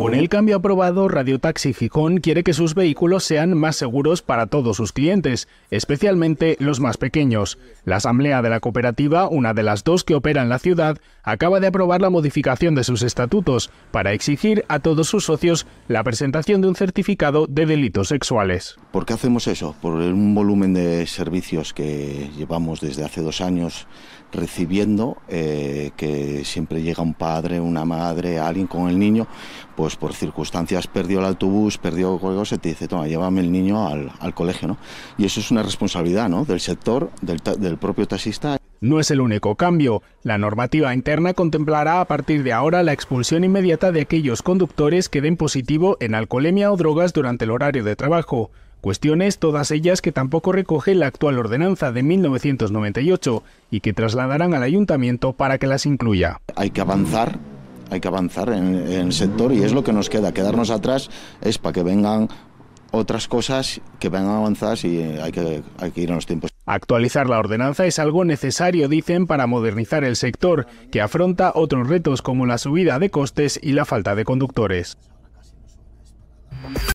Con el cambio aprobado, Radio Taxi Gijón quiere que sus vehículos sean más seguros para todos sus clientes, especialmente los más pequeños. La Asamblea de la Cooperativa, una de las dos que opera en la ciudad, acaba de aprobar la modificación de sus estatutos para exigir a todos sus socios la presentación de un certificado de delitos sexuales. ¿Por qué hacemos eso? Por un volumen de servicios que llevamos desde hace dos años recibiendo, eh, que siempre llega un padre, una madre, alguien con el niño, pues por circunstancias perdió el autobús, perdió se se te dice, toma, llévame el niño al, colegio, ¿no? Y eso es una responsabilidad, ¿no? Del sector, del, del propio taxista. No es el único cambio. La normativa interna contemplará a partir de ahora la expulsión inmediata de aquellos conductores que den positivo en alcoholemia o drogas durante el horario de trabajo. Cuestiones todas ellas que tampoco recoge la actual ordenanza de 1998 y que trasladarán al ayuntamiento para que las incluya. Hay que avanzar hay que avanzar en, el sector y es lo que nos queda. Quedarnos atrás es para que vengan otras cosas que vengan avanzar y eh, hay que, hay que ir en los tiempos. Actualizar la ordenanza es algo necesario, dicen, para modernizar el sector, que afronta otros retos como la subida de costes y la falta de conductores.